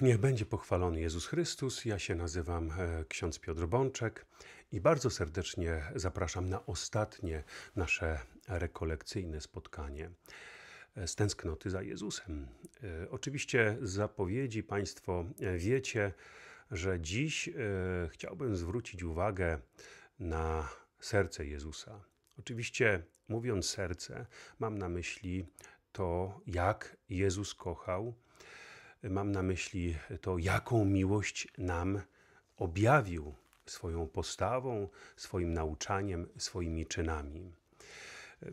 Niech będzie pochwalony Jezus Chrystus. Ja się nazywam e, ksiądz Piotr Bączek i bardzo serdecznie zapraszam na ostatnie nasze rekolekcyjne spotkanie z tęsknoty za Jezusem. E, oczywiście z zapowiedzi Państwo e, wiecie, że dziś chciałbym zwrócić uwagę na serce Jezusa. Oczywiście mówiąc serce, mam na myśli to, jak Jezus kochał Mam na myśli to, jaką miłość nam objawił swoją postawą, swoim nauczaniem, swoimi czynami.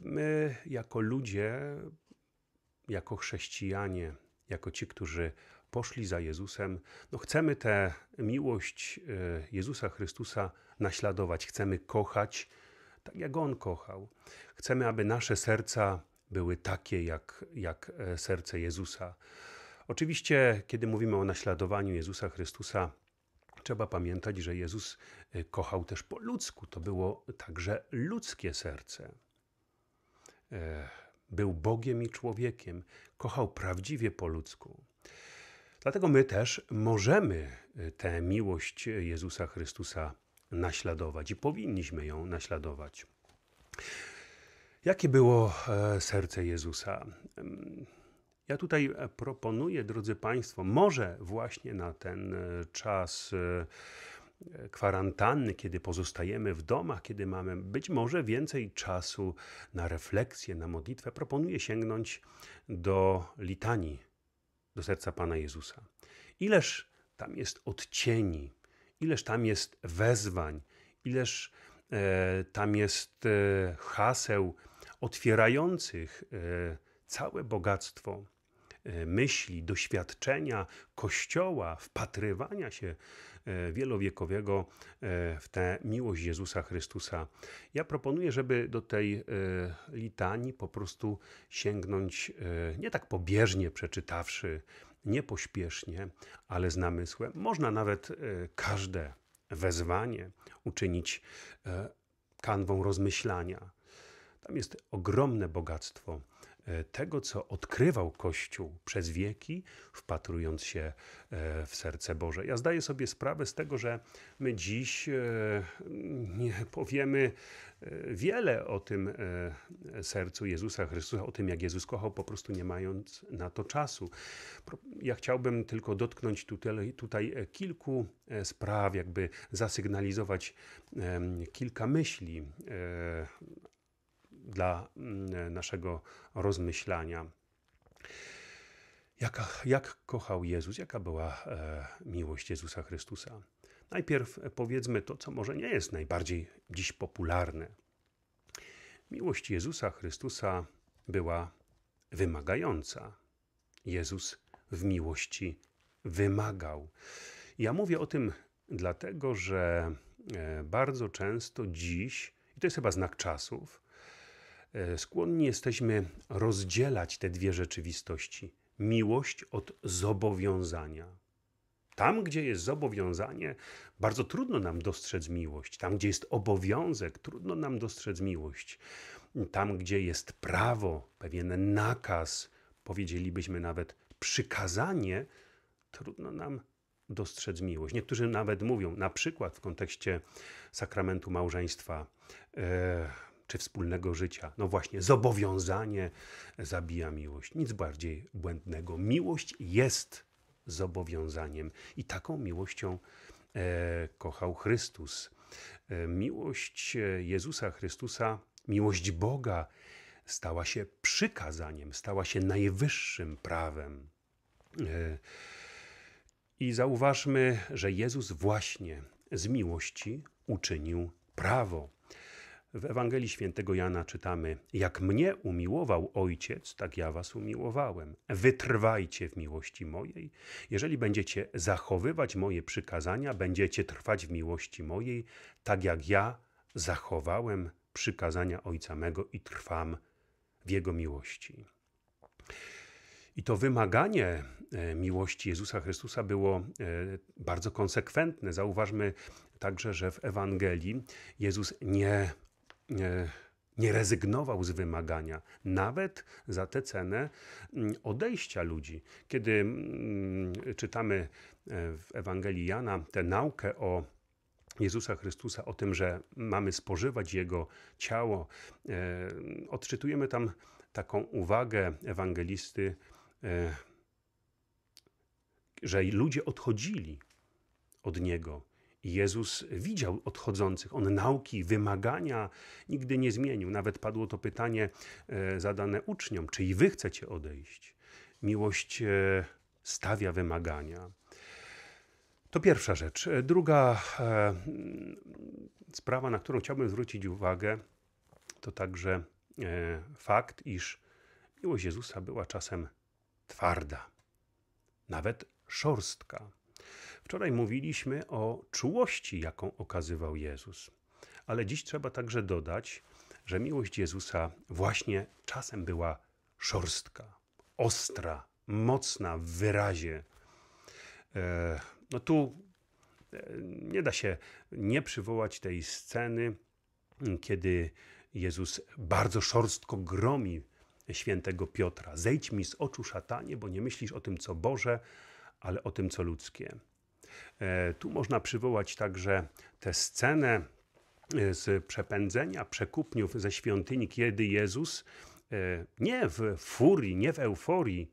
My, jako ludzie, jako chrześcijanie, jako ci, którzy poszli za Jezusem, no chcemy tę miłość e, Jezusa Chrystusa naśladować, chcemy kochać tak, jak On kochał. Chcemy, aby nasze serca były takie jak, jak e, serce Jezusa. Oczywiście, kiedy mówimy o naśladowaniu Jezusa Chrystusa, trzeba pamiętać, że Jezus e, kochał też po ludzku. To było także ludzkie serce. E, był Bogiem i człowiekiem, kochał prawdziwie po ludzku. Dlatego my też możemy e, tę miłość Jezusa Chrystusa naśladować i powinniśmy ją naśladować. Jakie było serce Jezusa? Ja tutaj e, proponuję, drodzy Państwo, może właśnie na ten e, czas e, kwarantanny, kiedy pozostajemy w domach, kiedy mamy być może więcej czasu na refleksję, na modlitwę, proponuję sięgnąć do litanii, do serca Pana Jezusa. Ileż tam jest odcieni, ileż tam jest wezwań, ileż e, tam jest e, haseł otwierających e, całe bogactwo E, myśli, doświadczenia Kościoła, wpatrywania się e, wielowiekowego e, w tę miłość Jezusa Chrystusa. Ja proponuję, żeby do tej litanii po prostu sięgnąć nie tak pobieżnie przeczytawszy, nie pośpiesznie, ale z namysłem. Można nawet każde wezwanie uczynić kanwą rozmyślania. Tam jest ogromne bogactwo E, tego, co odkrywał Kościół przez wieki, wpatrując się e, w serce Boże. Ja zdaję sobie sprawę z tego, że my dziś e, nie powiemy wiele o tym sercu Jezusa Chrystusa, o tym, jak Jezus kochał, po prostu nie mając na to czasu. Ja chciałbym tylko dotknąć tutaj, tutaj kilku spraw, jakby zasygnalizować kilka myśli, dla mm, naszego rozmyślania. jak kochał Jezus, jaka była e, miłość Jezusa Chrystusa? Najpierw e, powiedzmy to, co może nie jest najbardziej dziś popularne. Miłość Jezusa Chrystusa była wymagająca. Jezus w miłości wymagał. Ja mówię o tym dlatego, że e, bardzo często dziś, i to jest chyba znak czasów, E, skłonni jesteśmy rozdzielać te dwie rzeczywistości: miłość od zobowiązania. Tam, gdzie jest zobowiązanie, bardzo trudno nam dostrzec miłość. Tam, gdzie jest obowiązek, trudno nam dostrzec miłość. Tam, gdzie jest prawo, pewien nakaz, powiedzielibyśmy nawet przykazanie, trudno nam dostrzec miłość. Niektórzy nawet mówią, na przykład w kontekście sakramentu małżeństwa, e, czy wspólnego życia. No właśnie, zobowiązanie zabija miłość. Nic bardziej błędnego. Miłość jest zobowiązaniem i taką miłością e, kochał Chrystus. E, miłość e, Jezusa Chrystusa, miłość Boga stała się przykazaniem, stała się najwyższym prawem. E, I zauważmy, że Jezus właśnie z miłości uczynił prawo. W Ewangelii Świętego Jana czytamy: Jak mnie umiłował Ojciec, tak ja was umiłowałem. Wytrwajcie w miłości mojej. Jeżeli będziecie zachowywać moje przykazania, będziecie trwać w miłości mojej, tak jak ja zachowałem przykazania Ojca mego i trwam w Jego miłości. I to wymaganie e, miłości Jezusa Chrystusa było e, bardzo konsekwentne. Zauważmy także, że w Ewangelii Jezus nie E, nie rezygnował z wymagania, nawet za tę cenę mm, odejścia ludzi. Kiedy mm, czytamy e, w Ewangelii Jana tę naukę o Jezusa Chrystusa, o tym, że mamy spożywać Jego ciało, e, odczytujemy tam taką uwagę ewangelisty, że ludzie odchodzili od Niego Jezus widział odchodzących. On nauki, wymagania nigdy nie zmienił. Nawet padło to pytanie e, zadane uczniom: czy i wy chcecie odejść? Miłość e, stawia wymagania. To pierwsza rzecz. E, druga mm, sprawa, na którą chciałbym zwrócić uwagę, to także fakt, iż miłość Jezusa była czasem twarda, nawet szorstka. Wczoraj mówiliśmy o czułości, jaką okazywał Jezus. Ale dziś trzeba także dodać, że miłość Jezusa właśnie czasem była szorstka, ostra, mocna w wyrazie. E, no tu e, nie da się nie przywołać tej sceny, kiedy Jezus bardzo szorstko gromi świętego Piotra. Zejdź mi z oczu szatanie, bo nie myślisz o tym, co Boże, ale o tym, co ludzkie. E, tu można przywołać także tę scenę e, z przepędzenia przekupniów ze świątyni, kiedy Jezus e, nie w furii, nie w euforii,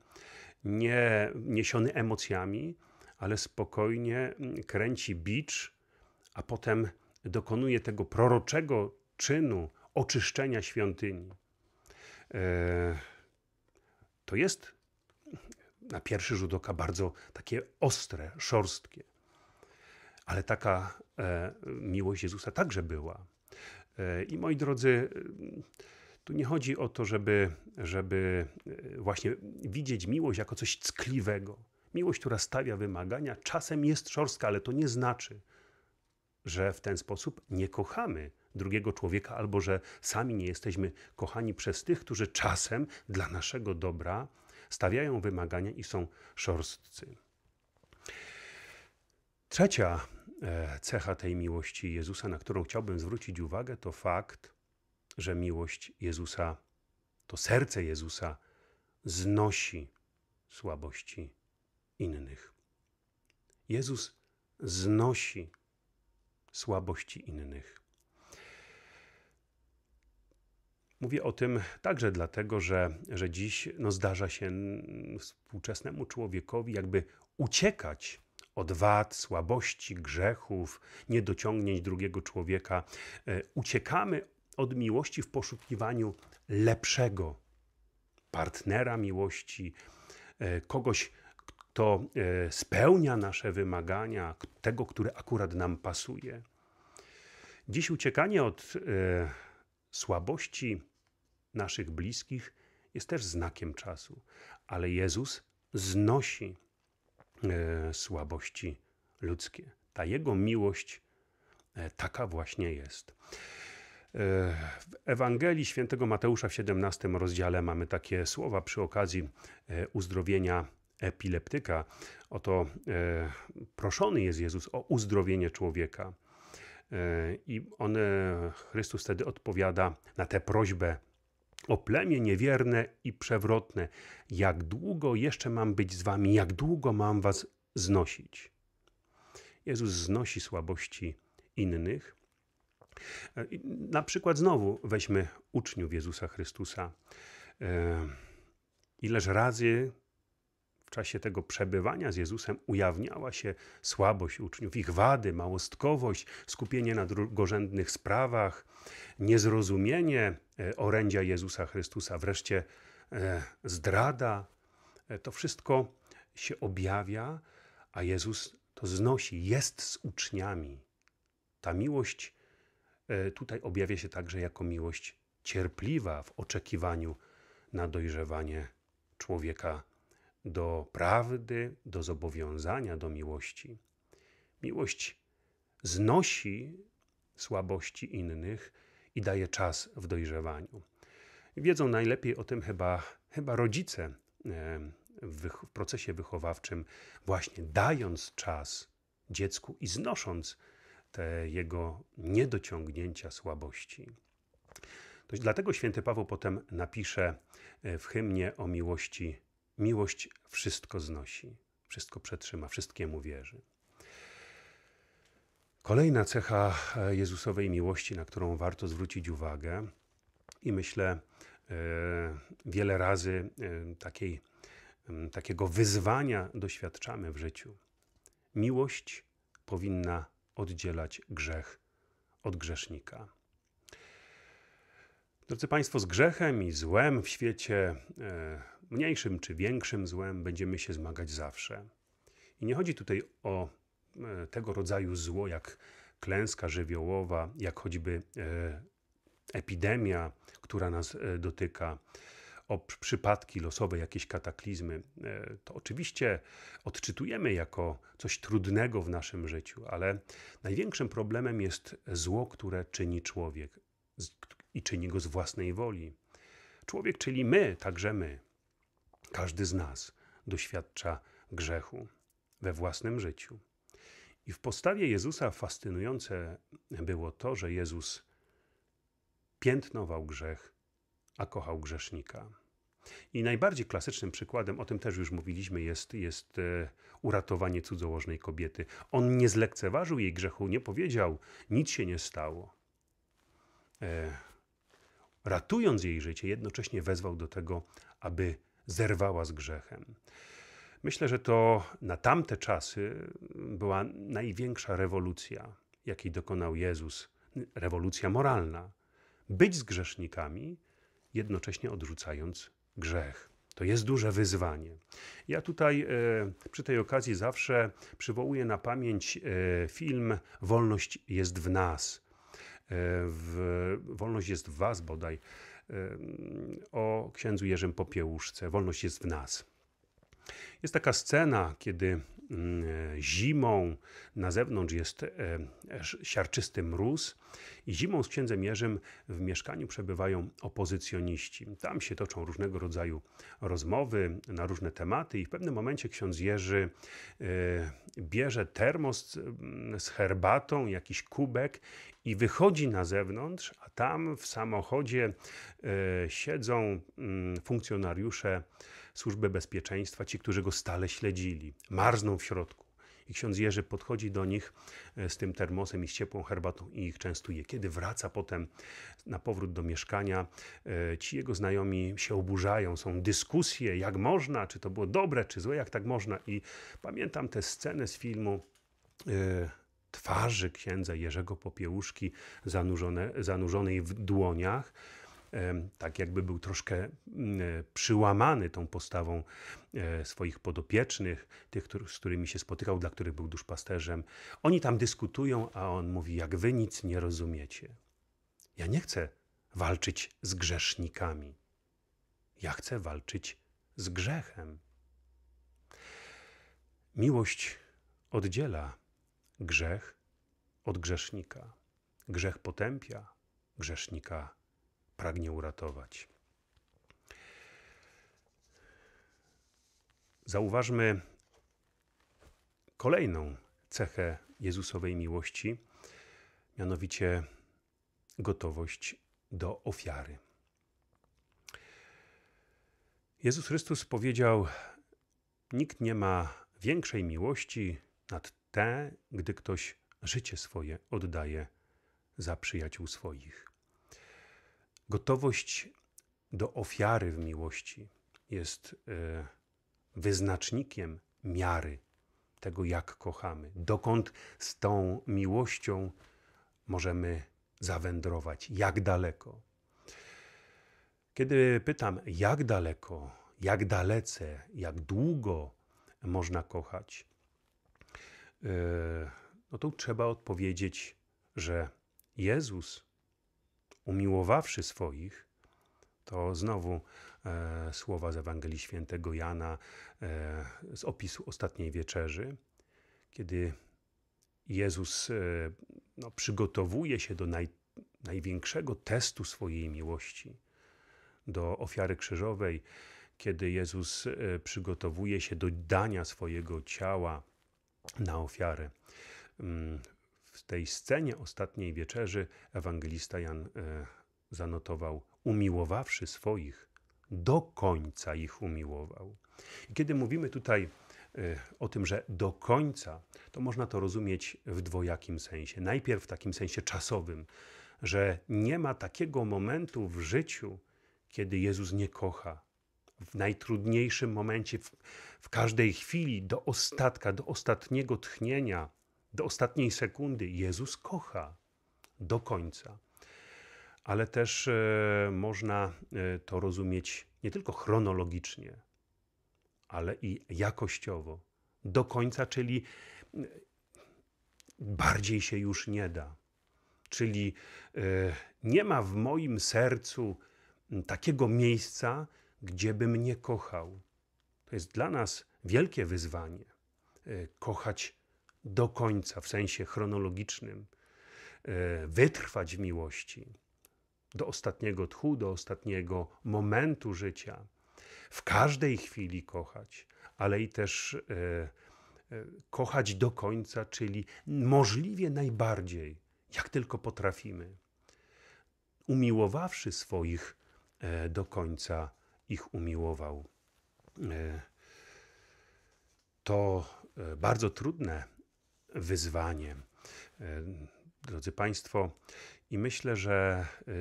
nie niesiony emocjami, ale spokojnie mm, kręci bicz, a potem dokonuje tego proroczego czynu oczyszczenia świątyni. To jest na pierwszy rzut oka bardzo takie ostre, szorstkie. Ale taka e, miłość Jezusa także była. E, I moi drodzy, e, tu nie chodzi o to, żeby, żeby właśnie widzieć miłość jako coś ckliwego. Miłość, która stawia wymagania, czasem jest szorstka, ale to nie znaczy, że w ten sposób nie kochamy drugiego człowieka albo że sami nie jesteśmy kochani przez tych, którzy czasem dla naszego dobra stawiają wymagania i są szorstcy. Trzecia e, cecha tej miłości Jezusa, na którą chciałbym zwrócić uwagę, to fakt, że miłość Jezusa, to serce Jezusa znosi słabości innych. Jezus znosi słabości innych. Mówię o tym także dlatego, że, że dziś no, zdarza się współczesnemu człowiekowi jakby uciekać od wad, słabości, grzechów, niedociągnięć drugiego człowieka. E, uciekamy od miłości w poszukiwaniu lepszego partnera miłości, e, kogoś, kto e, spełnia nasze wymagania, tego, który akurat nam pasuje. Dziś uciekanie od słabości naszych bliskich jest też znakiem czasu. Ale Jezus znosi e, słabości ludzkie. Ta Jego miłość e, taka właśnie jest. E, w Ewangelii Świętego Mateusza w 17 rozdziale mamy takie słowa przy okazji uzdrowienia epileptyka. Oto proszony jest Jezus o uzdrowienie człowieka. I on, Chrystus wtedy odpowiada na tę prośbę o plemię niewierne i przewrotne, jak długo jeszcze mam być z wami, jak długo mam was znosić? Jezus znosi słabości innych. E, na przykład znowu weźmy uczniów Jezusa Chrystusa. E, ileż razy w czasie tego przebywania z Jezusem ujawniała się słabość uczniów, ich wady, małostkowość, skupienie na drugorzędnych sprawach, niezrozumienie E, orędzia Jezusa Chrystusa, wreszcie e, zdrada. E, to wszystko się objawia, a Jezus to znosi, jest z uczniami. Ta miłość tutaj objawia się także jako miłość cierpliwa w oczekiwaniu na dojrzewanie człowieka do prawdy, do zobowiązania, do miłości. Miłość znosi słabości innych, i daje czas w dojrzewaniu. Wiedzą najlepiej o tym chyba, chyba rodzice e, w, w procesie wychowawczym, właśnie dając czas dziecku i znosząc te jego niedociągnięcia, słabości. To dlatego święty Paweł potem napisze e, w hymnie o miłości: Miłość wszystko znosi, wszystko przetrzyma, wszystkiemu wierzy. Kolejna cecha e, Jezusowej miłości, na którą warto zwrócić uwagę i myślę e, wiele razy e, takiej, takiego wyzwania doświadczamy w życiu. Miłość powinna oddzielać grzech od grzesznika. Drodzy Państwo, z grzechem i złem w świecie, mniejszym czy większym złem, będziemy się zmagać zawsze. I nie chodzi tutaj o E, tego rodzaju zło, jak klęska żywiołowa, jak choćby e, epidemia, która nas e, dotyka, o przypadki losowe, jakieś kataklizmy, to oczywiście odczytujemy jako coś trudnego w naszym życiu, ale największym problemem jest zło, które czyni człowiek i czyni go z własnej woli. Człowiek, czyli my, także my, każdy z nas doświadcza grzechu we własnym życiu. I w postawie Jezusa fascynujące było to, że Jezus piętnował grzech, a kochał grzesznika. I najbardziej klasycznym przykładem, o tym też już mówiliśmy, jest, jest e, uratowanie cudzołożnej kobiety. On nie zlekceważył jej grzechu, nie powiedział, nic się nie stało. E, ratując jej życie, jednocześnie wezwał do tego, aby zerwała z grzechem. Myślę, że to na tamte czasy była największa rewolucja, jakiej dokonał Jezus rewolucja moralna być z grzesznikami, jednocześnie odrzucając grzech. To jest duże wyzwanie. Ja tutaj e, przy tej okazji zawsze przywołuję na pamięć e, film Wolność jest w nas. E, w, Wolność jest w was bodaj o księdzu Jerzym Popiełuszce. Wolność jest w nas. Jest taka scena, kiedy mm, e, zimą na zewnątrz jest e, siarczysty mróz i zimą z księdzem Jerzym w mieszkaniu przebywają opozycjoniści. Tam się toczą różnego rodzaju rozmowy na różne tematy i w pewnym momencie ksiądz Jerzy e, bierze termos mm, z herbatą, jakiś kubek i wychodzi na zewnątrz, a tam w samochodzie siedzą mm, funkcjonariusze służby bezpieczeństwa, ci, którzy go stale śledzili, marzną w środku. I ksiądz Jerzy podchodzi do nich e, z tym termosem i z ciepłą herbatą i ich częstuje. Kiedy wraca potem na powrót do mieszkania, e, ci jego znajomi się oburzają, są dyskusje, jak można, czy to było dobre, czy złe, jak tak można. I pamiętam tę scenę z filmu e, twarzy księdza Jerzego Popiełuszki zanurzone, zanurzonej w dłoniach, tak jakby był troszkę mm, e, przyłamany tą postawą e, swoich podopiecznych, tych, z którymi się spotykał, dla których był duszpasterzem. Oni tam dyskutują, a on mówi, jak wy nic nie rozumiecie. Ja nie chcę walczyć z grzesznikami. Ja chcę walczyć z grzechem. Miłość oddziela grzech od grzesznika. Grzech potępia, grzesznika pragnie uratować. Zauważmy kolejną cechę Jezusowej miłości, mianowicie gotowość do ofiary. Jezus Chrystus powiedział: Nikt nie ma większej miłości nad tę, gdy ktoś życie swoje oddaje za przyjaciół swoich. Gotowość do ofiary w miłości jest e, wyznacznikiem miary tego, jak kochamy, dokąd z tą miłością możemy zawędrować, jak daleko. Kiedy pytam, jak daleko, jak dalece, jak długo można kochać, e, no to trzeba odpowiedzieć, że Jezus umiłowawszy swoich, to znowu e, słowa z Ewangelii Świętego Jana e, z opisu ostatniej wieczerzy, kiedy Jezus e, no, przygotowuje się do naj, największego testu swojej miłości, do ofiary krzyżowej, kiedy Jezus e, przygotowuje się do dania swojego ciała na ofiarę. Mm, w tej scenie ostatniej wieczerzy ewangelista Jan e, zanotował: Umiłowawszy swoich, do końca ich umiłował. I kiedy mówimy tutaj e, o tym, że do końca, to można to rozumieć w dwojakim sensie. Najpierw w takim sensie czasowym, że nie ma takiego momentu w życiu, kiedy Jezus nie kocha. W najtrudniejszym momencie, w, w każdej chwili, do ostatka, do ostatniego tchnienia, do ostatniej sekundy. Jezus kocha do końca. Ale też e, można e, to rozumieć nie tylko chronologicznie, ale i jakościowo. Do końca, czyli e, bardziej się już nie da. Czyli nie ma w moim sercu takiego miejsca, gdzie bym nie kochał. To jest dla nas wielkie wyzwanie kochać do końca w sensie chronologicznym, e, wytrwać w miłości do ostatniego tchu, do ostatniego momentu życia, w każdej chwili kochać, ale i też e, e, kochać do końca, czyli możliwie najbardziej, jak tylko potrafimy, umiłowawszy swoich do końca ich umiłował. To bardzo trudne wyzwaniem. E, drodzy Państwo, i myślę, że e,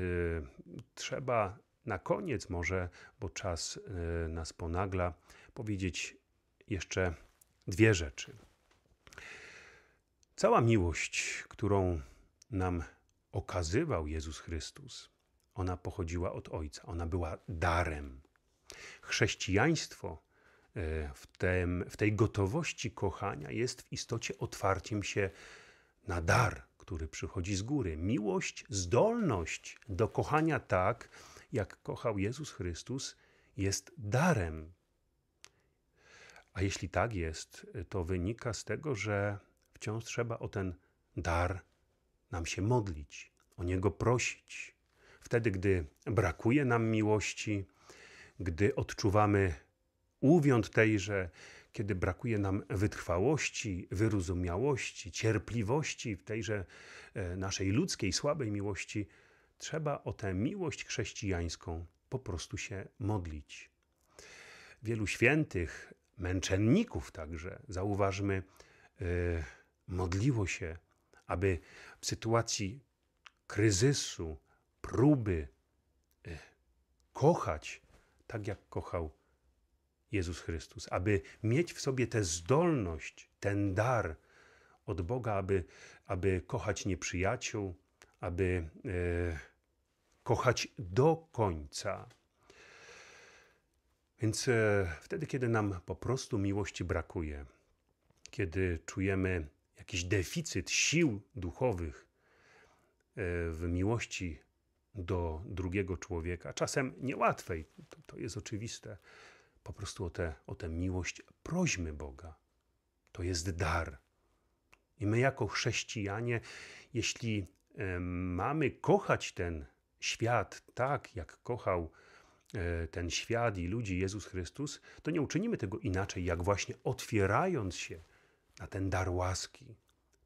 trzeba na koniec, może, bo czas e, nas ponagla, powiedzieć jeszcze dwie rzeczy. Cała miłość, którą nam okazywał Jezus Chrystus, ona pochodziła od Ojca, ona była darem. Chrześcijaństwo E, w, tem, w tej gotowości kochania jest w istocie otwarciem się na dar, który przychodzi z góry. Miłość, zdolność do kochania tak, jak kochał Jezus Chrystus, jest darem. A jeśli tak jest, to wynika z tego, że wciąż trzeba o ten dar nam się modlić, o niego prosić. Wtedy, gdy brakuje nam miłości, gdy odczuwamy uwiąd tejże, kiedy brakuje nam wytrwałości, wyrozumiałości, cierpliwości w tejże e, naszej ludzkiej, słabej miłości, trzeba o tę miłość chrześcijańską po prostu się modlić. Wielu świętych, męczenników także, zauważmy, e, modliło się, aby w sytuacji kryzysu, próby e, kochać tak, jak kochał Jezus Chrystus, aby mieć w sobie tę zdolność, ten dar od Boga, aby, aby kochać nieprzyjaciół, aby e, kochać do końca. Więc e, wtedy, kiedy nam po prostu miłości brakuje, kiedy czujemy jakiś deficyt sił duchowych e, w miłości do drugiego człowieka, czasem niełatwej, to, to jest oczywiste, po prostu o, te, o tę miłość, prośmy Boga. To jest dar. I my, jako chrześcijanie, jeśli e, mamy kochać ten świat tak, jak kochał e, ten świat i ludzi Jezus Chrystus, to nie uczynimy tego inaczej, jak właśnie otwierając się na ten dar łaski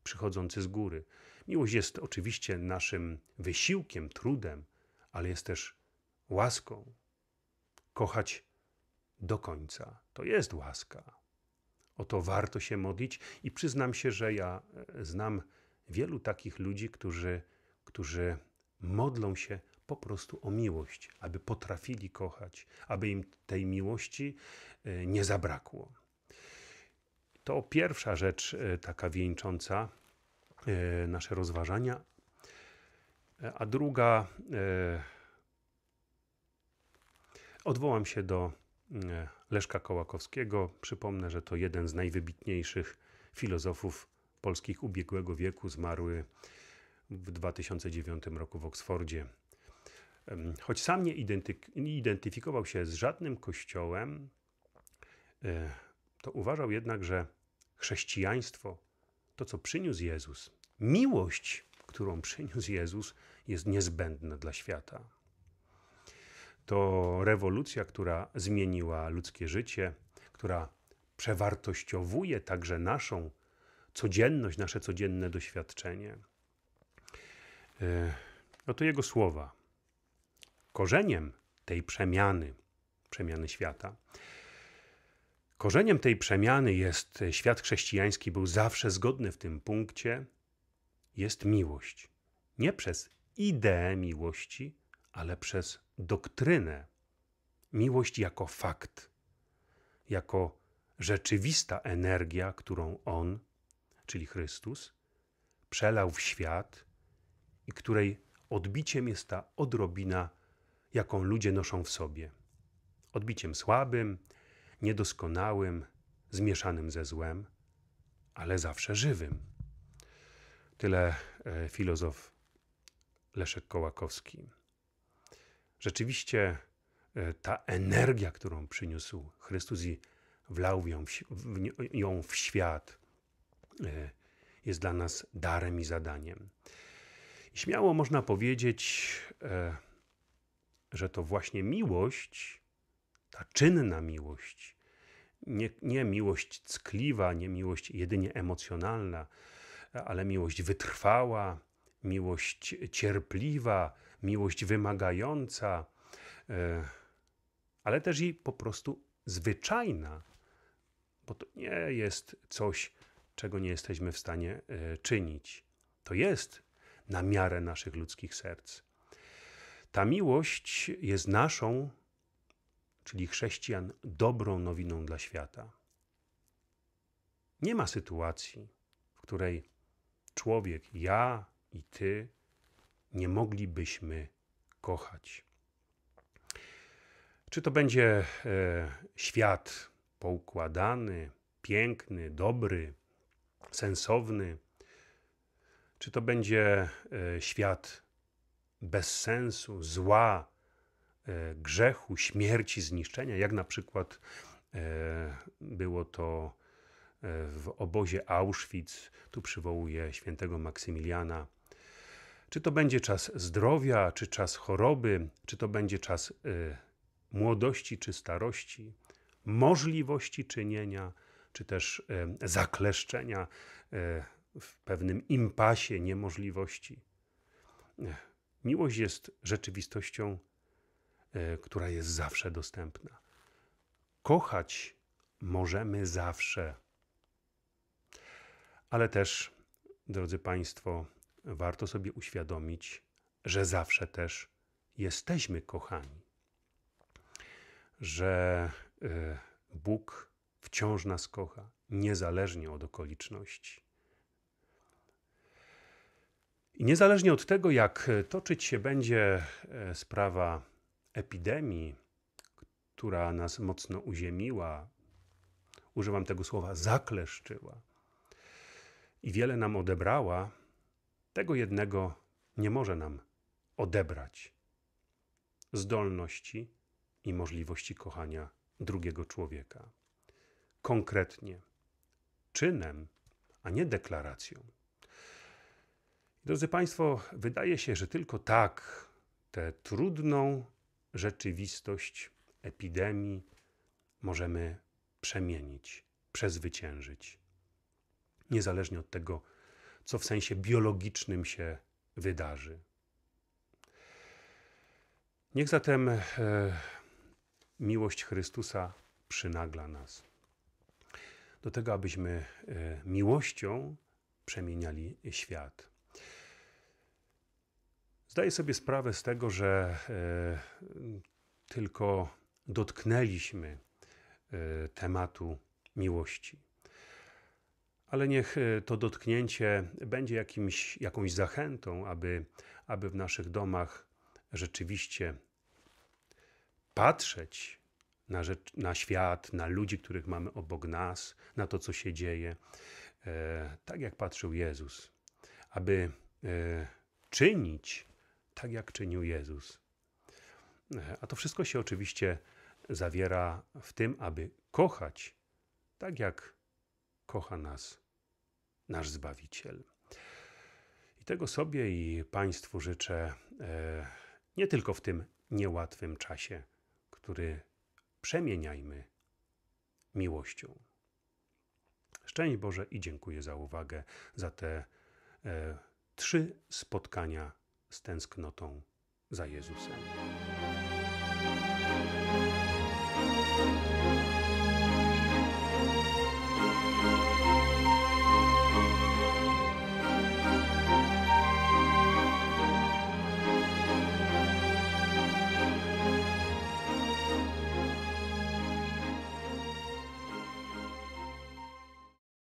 przychodzący z góry. Miłość jest oczywiście naszym wysiłkiem, trudem, ale jest też łaską. Kochać do końca. To jest łaska. O to warto się modlić i przyznam się, że ja e, znam wielu takich ludzi, którzy, którzy modlą się po prostu o miłość, aby potrafili kochać, aby im tej miłości e, nie zabrakło. To pierwsza rzecz e, taka wieńcząca nasze rozważania. A druga, odwołam się do Leszka Kołakowskiego. Przypomnę, że to jeden z najwybitniejszych filozofów polskich ubiegłego wieku, zmarły w 2009 roku w Oksfordzie. Choć sam nie, nie identyfikował się z żadnym kościołem, e, to uważał jednak, że chrześcijaństwo, to co przyniósł Jezus, miłość, którą przyniósł Jezus, jest niezbędna dla świata to rewolucja, która zmieniła ludzkie życie, która przewartościowuje także naszą codzienność, nasze codzienne doświadczenie. E, no to jego słowa. Korzeniem tej przemiany, przemiany świata, korzeniem tej przemiany jest e, świat chrześcijański, był zawsze zgodny w tym punkcie, jest miłość. Nie przez ideę miłości, ale przez doktrynę. Miłość jako fakt, jako rzeczywista energia, którą On, czyli Chrystus, przelał w świat i której odbiciem jest ta odrobina, jaką ludzie noszą w sobie. Odbiciem słabym, niedoskonałym, zmieszanym ze złem, ale zawsze żywym. Tyle e, filozof Leszek Kołakowski rzeczywiście e, ta energia, którą przyniósł Chrystus i wlał ją w, ją w świat, e, jest dla nas darem i zadaniem. I śmiało można powiedzieć, e, że to właśnie miłość, ta czynna miłość, nie, nie miłość ckliwa, nie miłość jedynie emocjonalna, ale miłość wytrwała, miłość cierpliwa, miłość wymagająca, e, ale też i po prostu zwyczajna, bo to nie jest coś, czego nie jesteśmy w stanie e, czynić. To jest na miarę naszych ludzkich serc. Ta miłość jest naszą, czyli chrześcijan, dobrą nowiną dla świata. Nie ma sytuacji, w której człowiek, ja i ty, nie moglibyśmy kochać. Czy to będzie e, świat poukładany, piękny, dobry, sensowny? Czy to będzie e, świat bez sensu, zła, e, grzechu, śmierci, zniszczenia, jak na przykład e, było to e, w obozie Auschwitz? Tu przywołuje świętego Maksymiliana czy to będzie czas zdrowia, czy czas choroby, czy to będzie czas y, młodości, czy starości, możliwości czynienia, czy też y, zakleszczenia y, w pewnym impasie niemożliwości. Y, miłość jest rzeczywistością, y, która jest zawsze dostępna. Kochać możemy zawsze. Ale też, drodzy Państwo, warto sobie uświadomić, że zawsze też jesteśmy kochani, że e, Bóg wciąż nas kocha, niezależnie od okoliczności. I niezależnie od tego, jak toczyć się będzie e, sprawa epidemii, która nas mocno uziemiła, używam tego słowa zakleszczyła i wiele nam odebrała, tego jednego nie może nam odebrać zdolności i możliwości kochania drugiego człowieka. Konkretnie, czynem, a nie deklaracją. Drodzy Państwo, wydaje się, że tylko tak tę trudną rzeczywistość epidemii możemy przemienić, przezwyciężyć. Niezależnie od tego, co w sensie biologicznym się wydarzy. Niech zatem e, miłość Chrystusa przynagla nas do tego, abyśmy e, miłością przemieniali świat. Zdaję sobie sprawę z tego, że e, tylko dotknęliśmy e, tematu miłości ale niech e, to dotknięcie będzie jakimś, jakąś zachętą, aby, aby w naszych domach rzeczywiście patrzeć na, rzecz, na świat, na ludzi, których mamy obok nas, na to, co się dzieje, e, tak jak patrzył Jezus, aby e, czynić tak, jak czynił Jezus. E, a to wszystko się oczywiście zawiera w tym, aby kochać tak, jak kocha nas, nasz Zbawiciel. I tego sobie i Państwu życzę e, nie tylko w tym niełatwym czasie, który przemieniajmy miłością. Szczęść Boże i dziękuję za uwagę, za te e, trzy spotkania z tęsknotą za Jezusem.